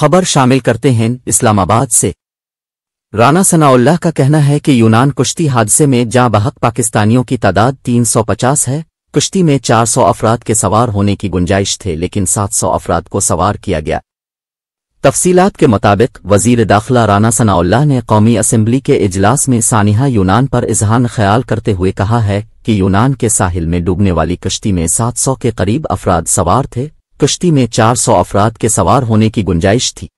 खबर शामिल करते हैं इस्लामाबाद से राना सनाउल्लाह का कहना है कि यूनान कुश्ती हादसे में जहाँ बहक पाकिस्तानियों की तादाद 350 है कुश्ती में 400 अफराद के सवार होने की गुंजाइश थे लेकिन 700 अफराद को सवार किया गया तफसीलात के मुताबिक वजीर दाखिला राना सनाउल्लाह ने कौमी असम्बली के इजलास में सानिहा यूनान पर इजहान ख्याल करते हुए कहा है कि यूनान के साहिल में डूबने वाली कश्ती में 700 के करीब अफराद सवार थे कश्ती में 400 अफराद के सवार होने की गुंजाइश थी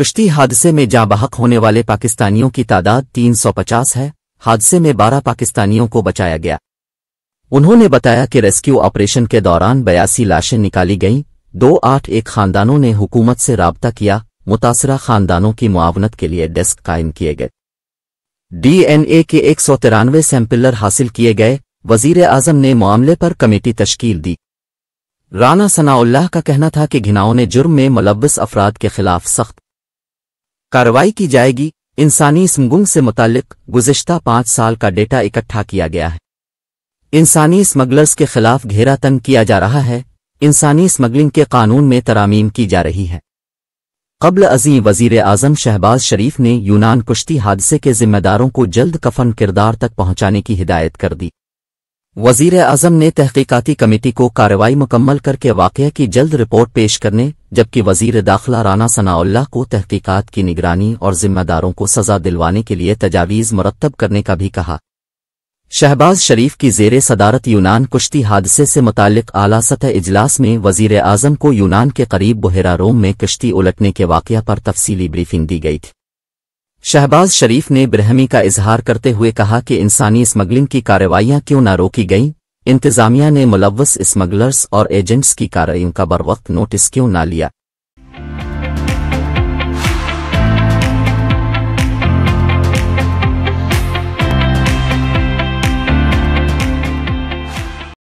कश्ती हादसे में जहाँ बहक होने वाले पाकिस्तानियों की तादाद 350 है हादसे में 12 पाकिस्तानियों को बचाया गया उन्होंने बताया कि रेस्क्यू ऑपरेशन के दौरान बयासी लाशें निकाली गईं दो आठ एक खानदानों ने हुकूमत से रबता किया मुतासरा खानदानों की मुआवनत के लिए डेस्क कायम किए गए डीएनए के एक सौ तिरानवे सैम्पलर हासिल किए गए वजीर आजम ने मामले पर कमेटी तश्कील दी राना सनाउल्लाह का कहना था कि घिनाओं ने जुर्म में मुलबस अफराद के खिलाफ सख्त कार्रवाई की जाएगी इंसानी स्मगुंग से मुतक गुजशत पाँच साल का डेटा इकट्ठा किया गया है इंसानी स्मगलर्स के खिलाफ घेरा तंग किया जा रहा है इंसानी स्मगलिंग के कानून में तरामीम की जा रही है कबल अजीम वजीर आजम शहबाज शरीफ ने यूनान कुश्ती हादसे के जिम्मेदारों को जल्द कफन किरदार तक पहुंचाने की हिदायत कर दी वजीर अजम ने तहकीकती कमेटी को कार्रवाई मुकम्मल करके वाक़ की जल्द रिपोर्ट पेश करने जबकि वजीर दाखिला राना सनाउल्ला को तहकीक़त की निगरानी और जिम्मेदारों को सजा दिलवाने के लिए तजावीज़ मुरतब करने का भी कहा शहबाज शरीफ की जेर सदारत यूनान कुश्ती हादसे से मुतक आला सतह इजलास में वजीर अजम को यूनान के करीब बुहरा रोम में कश्ती उलटने के वाक़ पर तफसीली ब्रीफिंग दी गई थी शहबाज शरीफ ने ब्रहमी का इजहार करते हुए कहा कि इंसानी स्मगलिंग की कार्रवाइयां क्यों न रोकी गईं इंतजामिया ने मुलवस स्मगलर्स और एजेंट्स की कार्रवाइयों का बरवक्त नोटिस क्यों न लिया